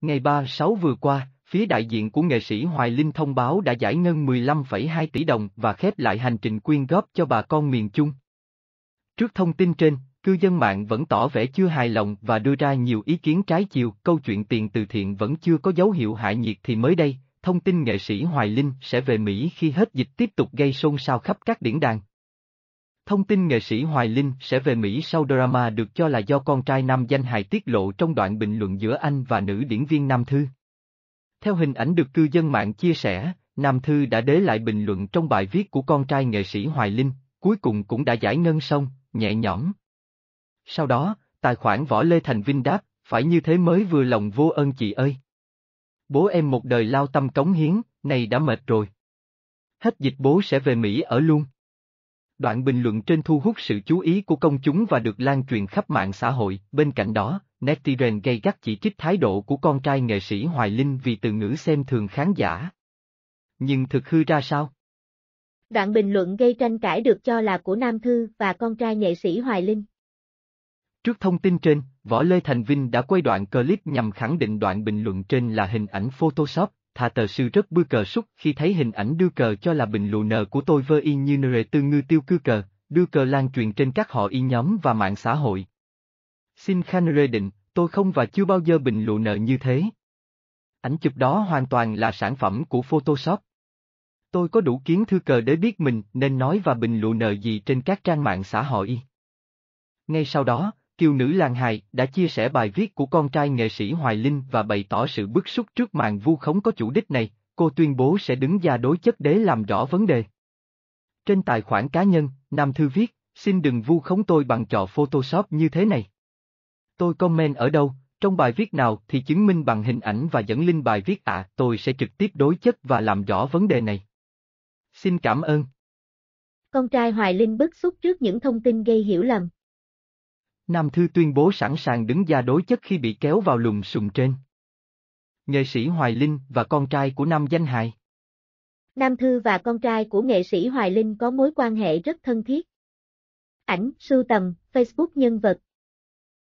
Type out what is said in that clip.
Ngày 36 vừa qua, phía đại diện của nghệ sĩ Hoài Linh thông báo đã giải ngân 15,2 tỷ đồng và khép lại hành trình quyên góp cho bà con miền Trung. Trước thông tin trên, cư dân mạng vẫn tỏ vẻ chưa hài lòng và đưa ra nhiều ý kiến trái chiều, câu chuyện tiền từ thiện vẫn chưa có dấu hiệu hạ nhiệt thì mới đây, thông tin nghệ sĩ Hoài Linh sẽ về Mỹ khi hết dịch tiếp tục gây xôn xao khắp các điển đàn. Thông tin nghệ sĩ Hoài Linh sẽ về Mỹ sau drama được cho là do con trai nam danh hài tiết lộ trong đoạn bình luận giữa anh và nữ điển viên Nam Thư. Theo hình ảnh được cư dân mạng chia sẻ, Nam Thư đã đế lại bình luận trong bài viết của con trai nghệ sĩ Hoài Linh, cuối cùng cũng đã giải ngân xong, nhẹ nhõm. Sau đó, tài khoản Võ Lê Thành Vinh đáp, phải như thế mới vừa lòng vô ơn chị ơi. Bố em một đời lao tâm cống hiến, này đã mệt rồi. Hết dịch bố sẽ về Mỹ ở luôn. Đoạn bình luận trên thu hút sự chú ý của công chúng và được lan truyền khắp mạng xã hội, bên cạnh đó, netizen gây gắt chỉ trích thái độ của con trai nghệ sĩ Hoài Linh vì từ ngữ xem thường khán giả. Nhưng thực hư ra sao? Đoạn bình luận gây tranh cãi được cho là của Nam Thư và con trai nghệ sĩ Hoài Linh. Trước thông tin trên, Võ Lê Thành Vinh đã quay đoạn clip nhằm khẳng định đoạn bình luận trên là hình ảnh Photoshop, thà tờ sư rất bư cờ xúc khi thấy hình ảnh đưa cờ cho là bình lù nờ của tôi vơ y như nere tư ngư tiêu cư cờ, đưa cờ lan truyền trên các họ y nhóm và mạng xã hội. Xin Khan Rê định, tôi không và chưa bao giờ bình lù nợ như thế. Ảnh chụp đó hoàn toàn là sản phẩm của Photoshop. Tôi có đủ kiến thư cờ để biết mình nên nói và bình lù nợ gì trên các trang mạng xã hội. Ngay sau đó, Kiều nữ làng hài đã chia sẻ bài viết của con trai nghệ sĩ Hoài Linh và bày tỏ sự bức xúc trước màn vu khống có chủ đích này, cô tuyên bố sẽ đứng ra đối chất đế làm rõ vấn đề. Trên tài khoản cá nhân, Nam Thư viết, xin đừng vu khống tôi bằng trò Photoshop như thế này. Tôi comment ở đâu, trong bài viết nào thì chứng minh bằng hình ảnh và dẫn link bài viết ạ, à, tôi sẽ trực tiếp đối chất và làm rõ vấn đề này. Xin cảm ơn. Con trai Hoài Linh bức xúc trước những thông tin gây hiểu lầm. Nam Thư tuyên bố sẵn sàng đứng ra đối chất khi bị kéo vào lùm sùng trên. Nghệ sĩ Hoài Linh và con trai của Nam Danh Hài Nam Thư và con trai của nghệ sĩ Hoài Linh có mối quan hệ rất thân thiết. Ảnh, sưu tầm, Facebook nhân vật,